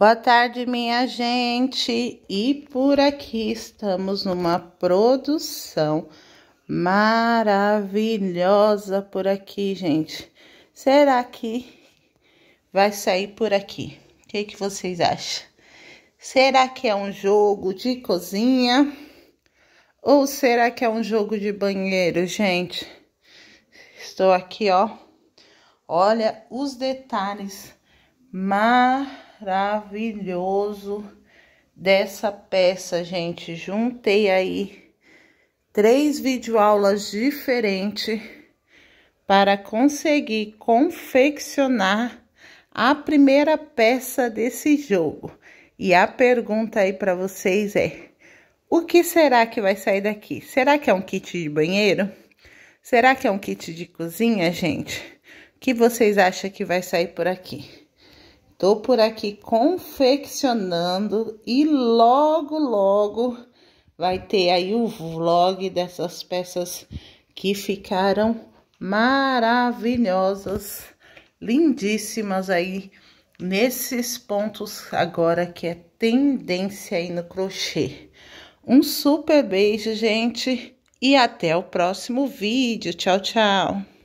Boa tarde, minha gente. E por aqui estamos numa produção maravilhosa por aqui, gente. Será que vai sair por aqui? O que, que vocês acham? Será que é um jogo de cozinha? Ou será que é um jogo de banheiro, gente? Estou aqui, ó. Olha os detalhes maravilhosos maravilhoso dessa peça, gente. Juntei aí três videoaulas diferentes para conseguir confeccionar a primeira peça desse jogo. E a pergunta aí para vocês é: o que será que vai sair daqui? Será que é um kit de banheiro? Será que é um kit de cozinha, gente? O que vocês acham que vai sair por aqui? Tô por aqui confeccionando e logo, logo vai ter aí o vlog dessas peças que ficaram maravilhosas, lindíssimas aí nesses pontos agora que é tendência aí no crochê. Um super beijo, gente, e até o próximo vídeo. Tchau, tchau!